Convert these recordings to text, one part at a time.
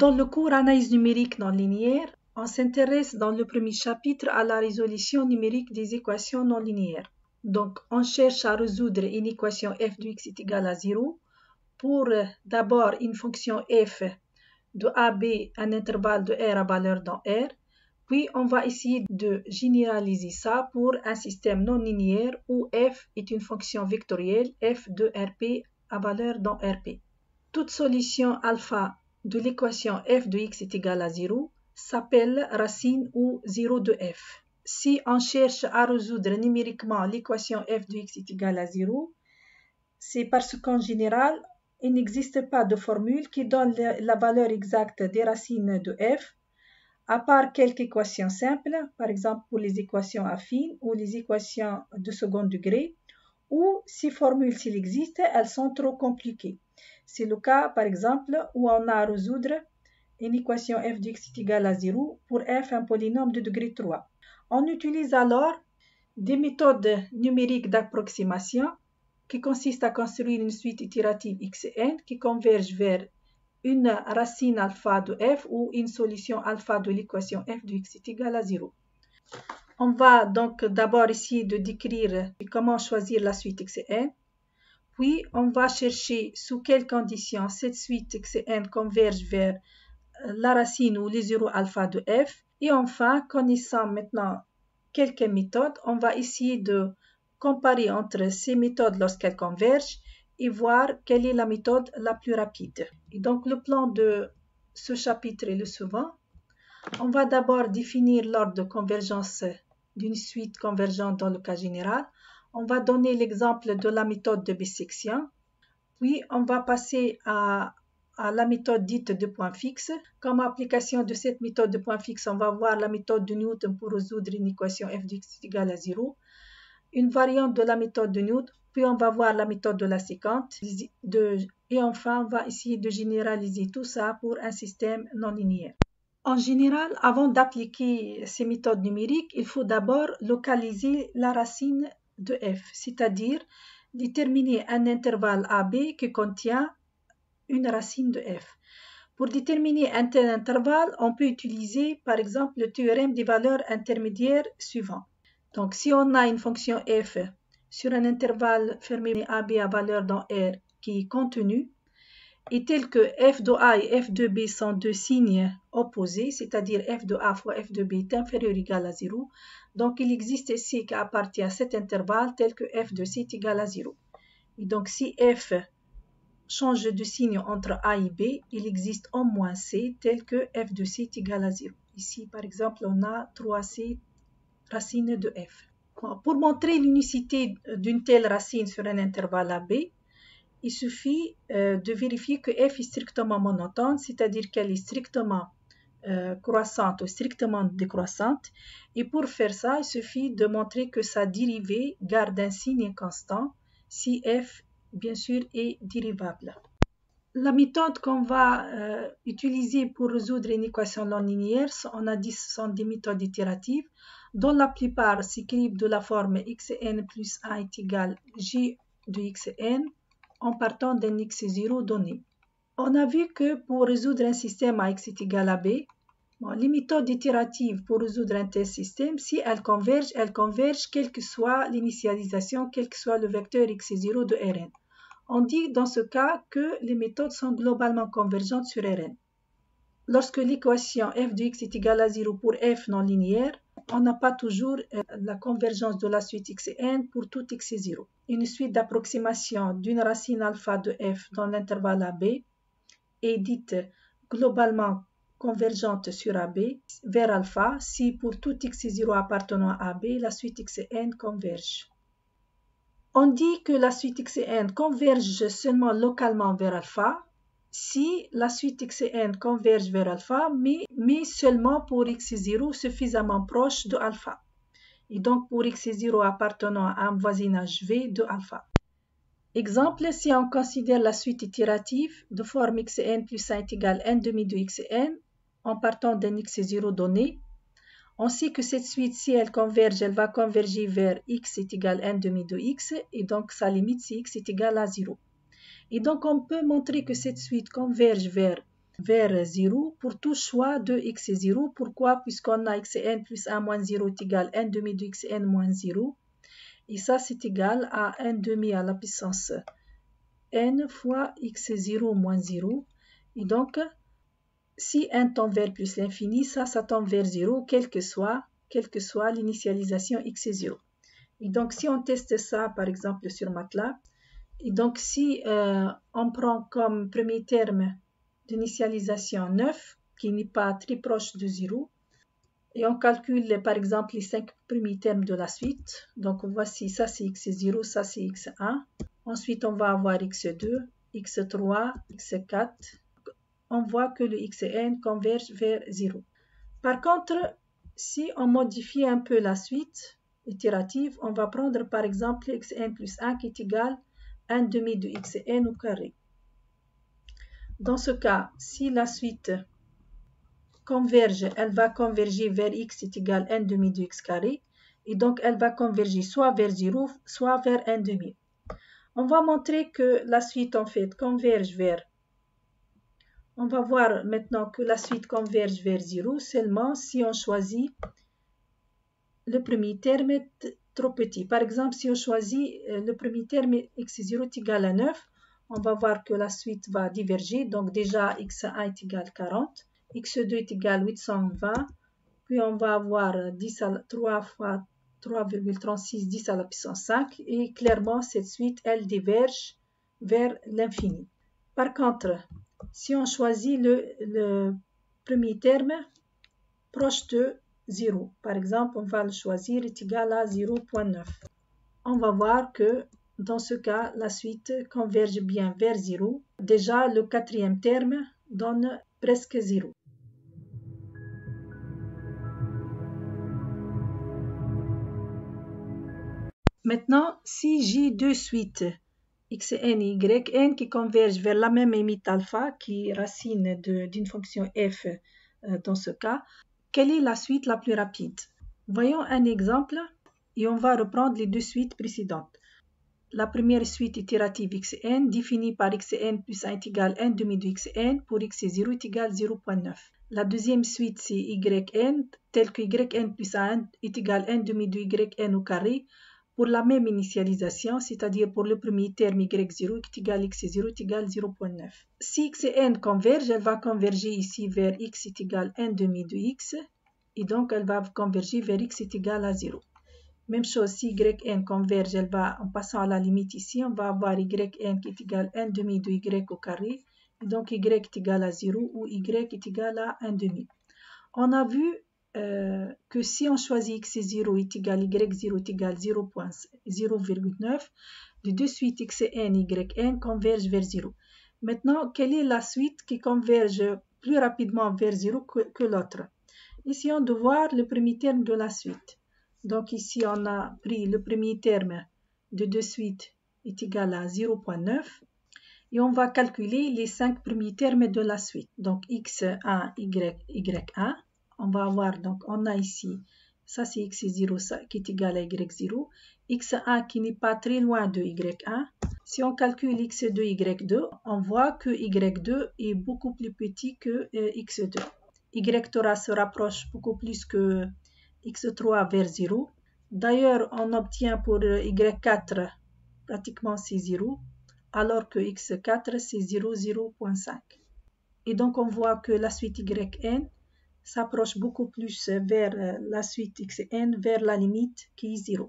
Dans le cours Analyse numérique non linéaire, on s'intéresse dans le premier chapitre à la résolution numérique des équations non linéaires. Donc, on cherche à résoudre une équation f de x est égale à 0 pour euh, d'abord une fonction f de AB, un intervalle de R à valeur dans R. Puis, on va essayer de généraliser ça pour un système non linéaire où f est une fonction vectorielle f de RP à valeur dans RP. Toute solution alpha de l'équation f de x est égale à 0 s'appelle racine ou 0 de f. Si on cherche à résoudre numériquement l'équation f de x est égale à 0, c'est parce qu'en général, il n'existe pas de formule qui donne la valeur exacte des racines de f, à part quelques équations simples, par exemple pour les équations affines ou les équations de second degré, ou si formules s'il existe, elles sont trop compliquées. C'est le cas, par exemple, où on a à résoudre une équation f de x est égale à 0 pour f un polynôme de degré 3. On utilise alors des méthodes numériques d'approximation qui consistent à construire une suite itérative xn qui converge vers une racine alpha de f ou une solution alpha de l'équation f de x est égale à 0. On va donc d'abord ici de décrire comment choisir la suite XN. Puis, on va chercher sous quelles conditions cette suite XN converge vers euh, la racine ou les 0 alpha de f. Et enfin, connaissant maintenant quelques méthodes, on va essayer de comparer entre ces méthodes lorsqu'elles convergent et voir quelle est la méthode la plus rapide. Et donc, le plan de ce chapitre est le suivant. On va d'abord définir l'ordre de convergence d'une suite convergente dans le cas général. On va donner l'exemple de la méthode de bisection. Puis, on va passer à, la méthode dite de point fixe. Comme application de cette méthode de point fixe, on va voir la méthode de Newton pour résoudre une équation f égale à 0, une variante de la méthode de Newton, puis on va voir la méthode de la séquente, et enfin, on va essayer de généraliser tout ça pour un système non linéaire. En général, avant d'appliquer ces méthodes numériques, il faut d'abord localiser la racine de f, c'est-à-dire déterminer un intervalle AB qui contient une racine de f. Pour déterminer un tel intervalle, on peut utiliser par exemple le théorème des valeurs intermédiaires suivant. Donc si on a une fonction f sur un intervalle fermé AB à valeur dans R qui est contenue, et tel que f de a et f de b sont deux signes opposés, c'est-à-dire f de a fois f de b est inférieur ou égal à 0, donc il existe ici qui appartient à cet intervalle tel que f de c est égal à 0. Et donc si f change de signe entre a et b, il existe au moins c tel que f de c est égal à 0. Ici, par exemple, on a 3c racine de f. Pour montrer l'unicité d'une telle racine sur un intervalle b, il suffit euh, de vérifier que f est strictement monotone, c'est-à-dire qu'elle est strictement euh, croissante ou strictement décroissante. Et pour faire ça, il suffit de montrer que sa dérivée garde un signe constant si f, bien sûr, est dérivable. La méthode qu'on va euh, utiliser pour résoudre une équation non linéaire, on a dit ce sont des méthodes itératives dont la plupart s'écrivent de la forme xn plus 1 est égal j de xn en partant d'un x0 donné. On a vu que pour résoudre un système à x est égal à b, les méthodes itératives pour résoudre un tel système, si elles convergent, elles convergent quelle que soit l'initialisation, quel que soit le vecteur x0 de Rn. On dit dans ce cas que les méthodes sont globalement convergentes sur Rn. Lorsque l'équation f de x est égale à 0 pour f non linéaire, on n'a pas toujours euh, la convergence de la suite xn pour tout x0. Une suite d'approximation d'une racine alpha de f dans l'intervalle AB est dite globalement convergente sur AB vers alpha si pour tout x0 appartenant à AB, la suite xn converge. On dit que la suite xn converge seulement localement vers alpha si la suite xn converge vers alpha, mais, seulement pour x0 suffisamment proche de alpha, et donc pour x0 appartenant à un voisinage v de alpha. Exemple, si on considère la suite itérative de forme xn plus 1 égale n demi de xn en partant d'un x0 donné, on sait que cette suite, si elle converge, elle va converger vers x est égal n demi de x, et donc sa limite si x est égale à 0. Et donc, on peut montrer que cette suite converge vers vers 0 pour tout choix de x et 0. Pourquoi Puisqu'on a n plus 1 moins 0 est égal à 1 demi de xn moins 0. Et ça, c'est égal à 1 demi à la puissance n fois x 0 moins 0. Et donc, si n tombe vers plus l'infini, ça, ça tombe vers 0, quelle que soit que soit l'initialisation x et 0. Et donc, si on teste ça, par exemple, sur MATLAB, et donc, si euh, on prend comme premier terme d'initialisation 9, qui n'est pas très proche de 0, et on calcule par exemple les 5 premiers termes de la suite. Donc voici, ça c'est x0, ça c'est x1. Ensuite, on va avoir x2, x3, x4. On voit que le xn converge vers 0. Par contre, si on modifie un peu la suite itérative, on va prendre par exemple xn plus 1 qui est égal 1 demi de x n au carré. Dans ce cas, si la suite converge, elle va converger vers x est égal à 1 demi de x carré, et donc elle va converger soit vers 0, soit vers 1 demi. On va montrer que la suite en fait converge vers on va voir maintenant que la suite converge vers 0 seulement si on choisit le premier terme petit. Par exemple, si on choisit euh, le premier terme x0 est égal à 9, on va voir que la suite va diverger. Donc déjà, x1 est égal à 40, x2 est égal à 820, puis on va avoir 10 à 3 fois 3,36, 10 à la puissance 5, et clairement, cette suite, elle diverge vers l'infini. Par contre, si on choisit le, le premier terme proche de 0. Par exemple, on va le choisir est égal à 0.9. On va voir que dans ce cas, la suite converge bien vers 0. Déjà, le quatrième terme donne presque 0. Maintenant, si j'ai deux suites xn et yn qui convergent vers la même limite alpha, qui est racine d'une fonction f euh, dans ce cas, quelle est la suite la plus rapide Voyons un exemple et on va reprendre les deux suites précédentes. La première suite itérative xn définie par xn plus 1 est à 1 demi de xn pour x 0 est égal 0.9. La deuxième suite c'est yn telle que yn plus 1 est égal 1 demi de yn au carré pour la même initialisation, c'est-à-dire pour le premier terme y0 est égal x 0 est égal 0.9. Si x et n convergent, elle va converger ici vers x est égal 1 demi de x, et donc elle va converger vers x est égal à 0. Même chose, si yn converge, elle va, en passant à la limite ici, on va avoir yn qui est égal à 1 demi de y au carré, et donc y est égal à 0 ou y est égal à 1 demi. On a vu euh, que si on choisit x0 est égal y0 est égal 0,9, de, deux suite xn, yn converge vers 0. Maintenant, quelle est la suite qui converge plus rapidement vers 0 que, l'autre Ici, on doit voir le premier terme de la suite. Donc ici, on a pris le premier terme de deux suite est égal à 0,9 et on va calculer les cinq premiers termes de la suite. Donc x1, y, y1 on va avoir, donc on a ici, ça c'est x0 qui est égal à y0, x1 qui n'est pas très loin de y1. Si on calcule x2, y2, on voit que y2 est beaucoup plus petit que euh, x2. y3 se rapproche beaucoup plus que x3 vers 0. D'ailleurs, on obtient pour euh, y4 pratiquement c'est 0, alors que x4 c'est 0, 0.5. Et donc on voit que la suite yn s'approche beaucoup plus euh, vers euh, la suite xn, vers la limite qui est 0.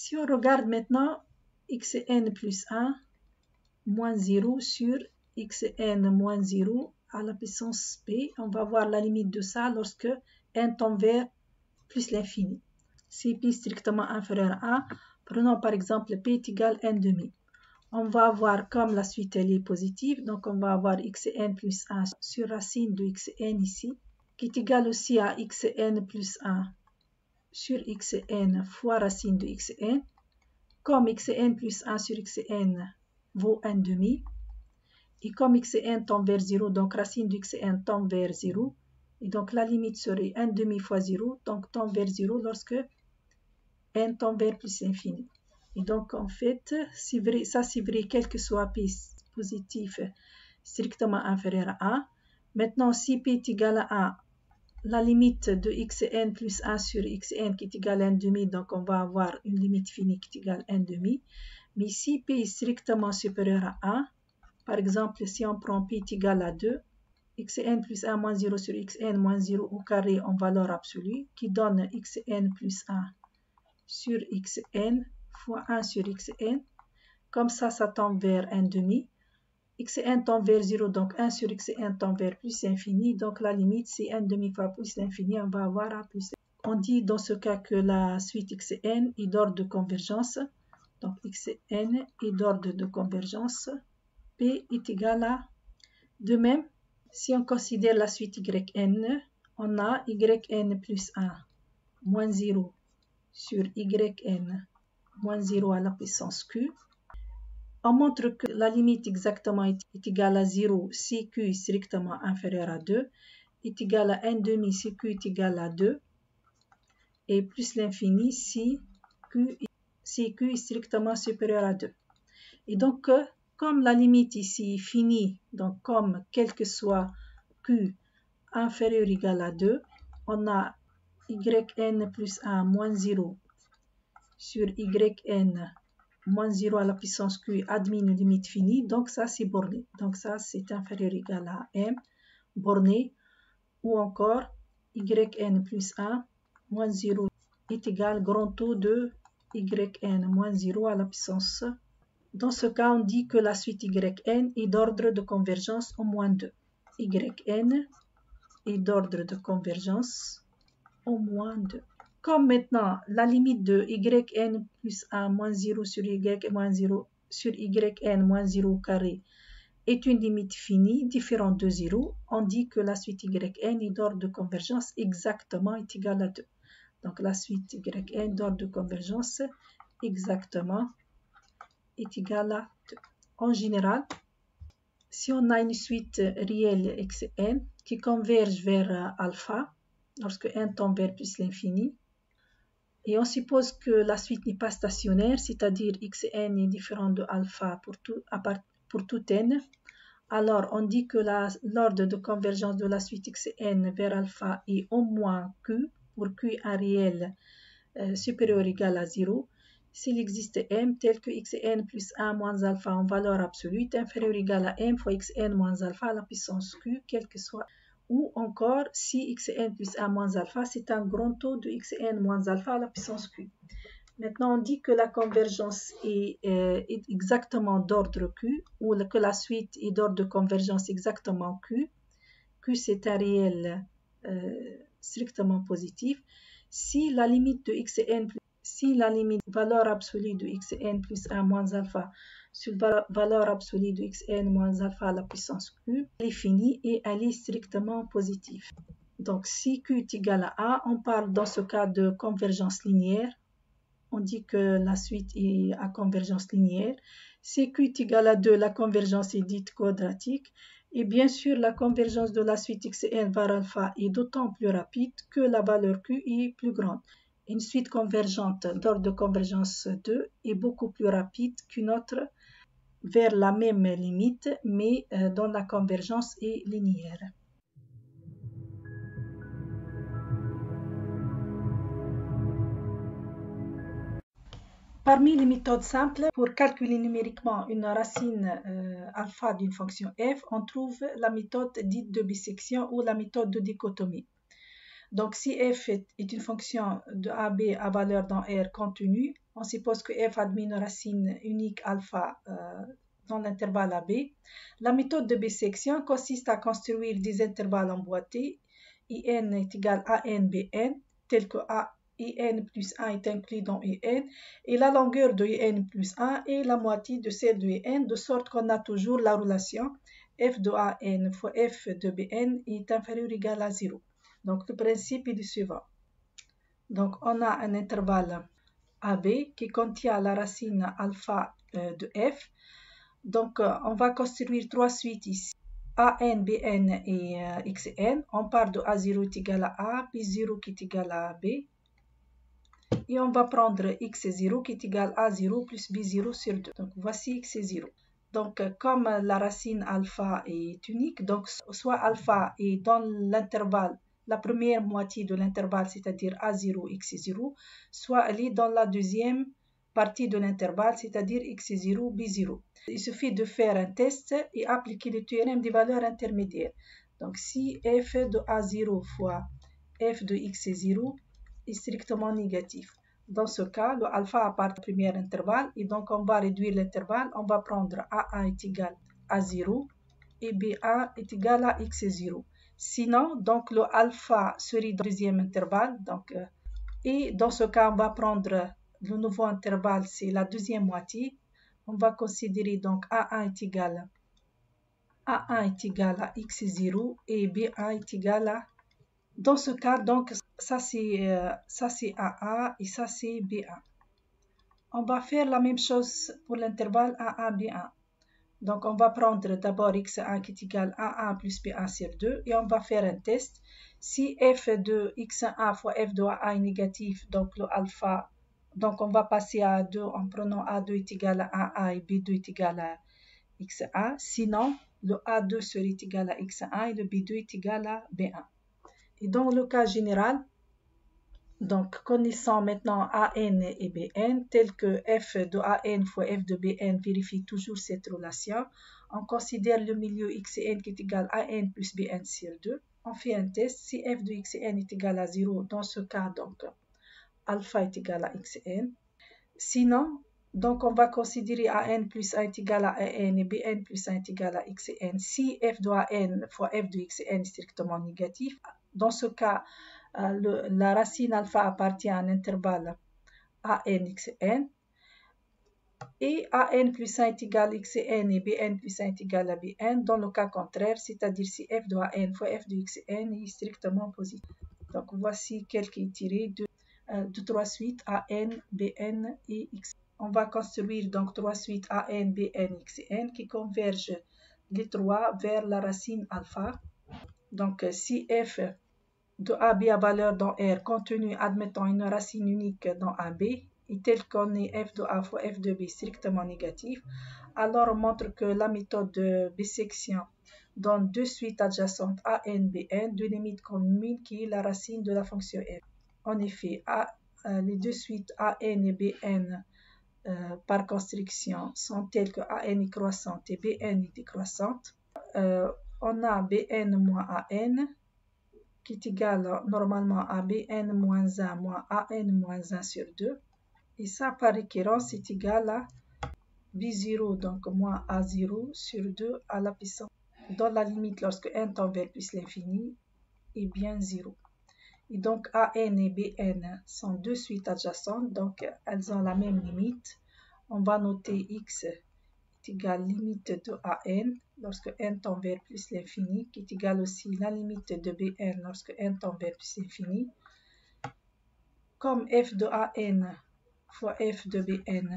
Si on regarde maintenant xn plus 1 moins 0 sur xn moins 0 à la puissance p, on va voir la limite de ça lorsque n tombe vers plus l'infini. Si p est strictement inférieur à 1, prenons par exemple p est égal à n demi. On va avoir, comme la suite elle est positive, donc on va avoir xn plus 1 sur racine de xn ici, qui est égal aussi à xn plus 1 sur xn fois racine de xn, comme xn plus 1 sur xn vaut 1 demi, et comme xn tombe vers 0, donc racine de xn tombe vers 0, et donc la limite serait 1 demi fois 0, donc tombe vers 0 lorsque n tombe vers plus infini. Et donc en fait, ça c'est vrai quel que soit p positif strictement inférieur à 1. Maintenant, si p est égal à 1, la limite de xn plus 1 sur xn qui est égale à 1 demi, donc on va avoir une limite finie qui est égale à demi. Mais si p est strictement supérieur à 1, par exemple, si on prend p est égal à 2, xn plus 1 moins 0 sur xn moins 0 au carré en valeur absolue, qui donne xn plus 1 sur xn fois 1 sur xn. Comme ça, ça tombe vers n demi x1 tend vers 0, donc 1 sur x1 tend vers plus infini. Donc la limite, c'est 1 demi fois plus infini, on va avoir à plus. On dit dans ce cas que la suite xn est d'ordre de convergence. Donc xn est d'ordre de convergence. P est égal à. De même, si on considère la suite yn, on a yn plus 1 moins 0 sur yn moins 0 à la puissance q on montre que la limite exactement est égale à 0 si q est strictement inférieur à 2 est égale à n demi si q est égal à 2 et plus l'infini si q, si est strictement supérieur à 2. Et donc, euh, comme la limite ici est finie, donc comme quel que soit q inférieur ou égal à 2, on a yn plus 1 moins 0 sur yn moins 0 à la puissance Q admin limite finie, donc ça c'est borné. Donc ça c'est inférieur ou égal à M, borné, ou encore yn plus 1 moins 0 est égal grand taux de yn moins 0 à la puissance. Dans ce cas, on dit que la suite yn est d'ordre de convergence au moins 2. yn est d'ordre de convergence au moins 2 comme maintenant la limite de yn plus 1 moins 0 sur y 0 sur yn moins 0 carré est une limite finie différente de 0, on dit que la suite yn est d'ordre de convergence exactement est égale à 2. Donc la suite yn d'ordre de convergence exactement est égale à 2. En général, si on a une suite réelle xn qui converge vers alpha, lorsque n tend vers plus l'infini, et on suppose que la suite n'est pas stationnaire, c'est-à-dire xn est différent de alpha pour tout, n. Alors, on dit que l'ordre de convergence de la suite xn vers alpha est au moins q, pour q un réel euh, supérieur ou égal à 0, s'il existe m tel que xn plus 1 moins alpha en valeur absolue est inférieur ou égal à m fois xn moins alpha à la puissance q, quelle que soit ou encore si xn plus 1 moins alpha, c'est un grand taux de xn moins alpha à la puissance q. Maintenant, on dit que la convergence est, euh, exactement d'ordre q, ou que la suite est d'ordre de convergence exactement q. Q, c'est un réel euh, strictement positif. Si la limite de xn plus si la limite valeur absolue de xn plus 1 moins alpha sur valeur absolue de xn moins alpha à la puissance q, elle est finie et elle est strictement positive. Donc si q est égal à a, on parle dans ce cas de convergence linéaire. On dit que la suite est à convergence linéaire. Si q est égal à 2, la convergence est dite quadratique. Et bien sûr, la convergence de la suite xn par alpha est d'autant plus rapide que la valeur q est plus grande. Une suite convergente d'ordre de convergence 2 est beaucoup plus rapide qu'une autre vers la même limite, mais euh, dont la convergence est linéaire. Parmi les méthodes simples pour calculer numériquement une racine euh, alpha d'une fonction f, on trouve la méthode dite de bisection ou la méthode de dichotomie. Donc, si f est, une fonction de ab à valeur dans R contenue, on suppose que f admet une racine unique alpha euh, dans l'intervalle AB. La méthode de bisection consiste à construire des intervalles emboîtés. IN est égal à b_n, tel que A IN plus 1 est inclus dans IN, et la longueur de IN plus 1 est la moitié de celle de IN, de sorte qu'on a toujours la relation f de AN fois f de BN est inférieure ou égal à 0. Donc, le principe est le suivant. Donc, on a un intervalle AB qui contient la racine alpha euh, de F. Donc, euh, on va construire trois suites ici. AN, BN et euh, XN. On part de A0 est égal à A, B0 qui est égal à B. Et on va prendre X0 qui est égal à 0 plus B0 sur 2. Donc, voici X0. Donc, comme la racine alpha est unique, donc soit alpha est dans l'intervalle la première moitié de l'intervalle, c'est-à-dire A0, X0, soit elle dans la deuxième partie de l'intervalle, c'est-à-dire X0, B0. Il suffit de faire un test et appliquer le théorème des valeurs intermédiaires. Donc si f de A0 fois f de X0 est strictement négatif, dans ce cas, le alpha à au premier intervalle et donc on va réduire l'intervalle. On va prendre A1 est égal à 0 et B1 est égal à X0. Sinon, donc le alpha serait dans le deuxième intervalle. Donc, euh, et dans ce cas, on va prendre le nouveau intervalle, c'est la deuxième moitié. On va considérer donc A1 est égal à A1 égal à X0 et B1 est égal à... Dans ce cas, donc, ça c'est euh, A1 et ça c'est B1. On va faire la même chose pour l'intervalle A1, B1. Donc, on va prendre d'abord x1 qui est égal à 1 plus b1 sur 2 et on va faire un test. Si f de x1 fois f de a est négatif, donc le alpha, donc on va passer à 2 en prenant a2 est égal à 1a et b2 est égal à x1. Sinon, le a2 serait égal à x1 et le b2 est égal à b1. Et dans le cas général, donc, connaissant maintenant AN et BN, tel que f de AN fois f de BN vérifie toujours cette relation, on considère le milieu xn qui est égal à AN plus BN sur 2. On fait un test. Si f de N est égal à 0, dans ce cas, donc, alpha est égal à X N. Sinon, donc, on va considérer AN plus 1 est égal à AN et BN plus 1 est égal à X XN. Si f de AN fois f de XN est strictement négatif, dans ce cas, euh, la racine alpha appartient à un intervalle AN, n et AN plus 1 est égal à XN et BN plus 1 est égal à BN dans le cas contraire, c'est-à-dire si f de AN fois f de XN est strictement positif. Donc voici quelques tirés de, euh, trois suites AN, BN et x. On va construire donc trois suites AN, BN, n qui convergent les trois vers la racine alpha. Donc si f de AB à valeur dans R contenu admettant une racine unique dans AB et tel qu'on est f de a fois f de b strictement négatif, alors on montre que la méthode de bisection donne deux suites adjacentes a n b n deux limites communes qui est la racine de la fonction f. En effet, euh, les deux suites AN et BN euh, par constriction sont telles que a n est croissante et BN est décroissante. Euh, on a BN n moins a n qui est égal normalement à bn 1 moins an-1 sur 2. Et ça, par récurrence, est égal à b0, donc moins a0 sur 2 à la puissance. Dans la limite, lorsque n tend vers plus l'infini, est bien 0. Et donc, an et bn sont deux suites adjacentes, donc elles ont la même limite. On va noter x égale limite de AN lorsque n tend vers plus l'infini, qui est égale aussi la limite de Bn lorsque n tend vers plus l'infini. Comme f de AN fois f de Bn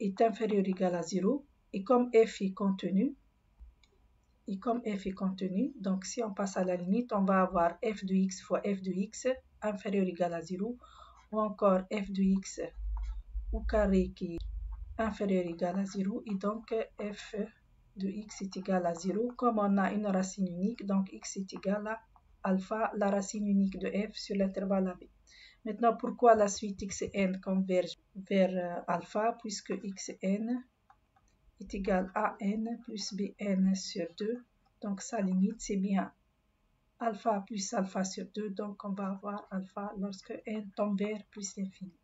est inférieur ou égal à 0, et comme f est contenu, et comme f est contenu, donc si on passe à la limite, on va avoir f de x fois f de x inférieur ou égal à 0, ou encore f de x au carré qui est inférieur égal à 0 et donc f de x est égal à 0. Comme on a une racine unique, donc x est égal à alpha, la racine unique de f sur l'intervalle b. Maintenant, pourquoi la suite xn converge vers euh, alpha puisque xn est égal à n plus bn sur 2. Donc sa limite, c'est bien alpha plus alpha sur 2. Donc on va avoir alpha lorsque n tombe vers plus l'infini.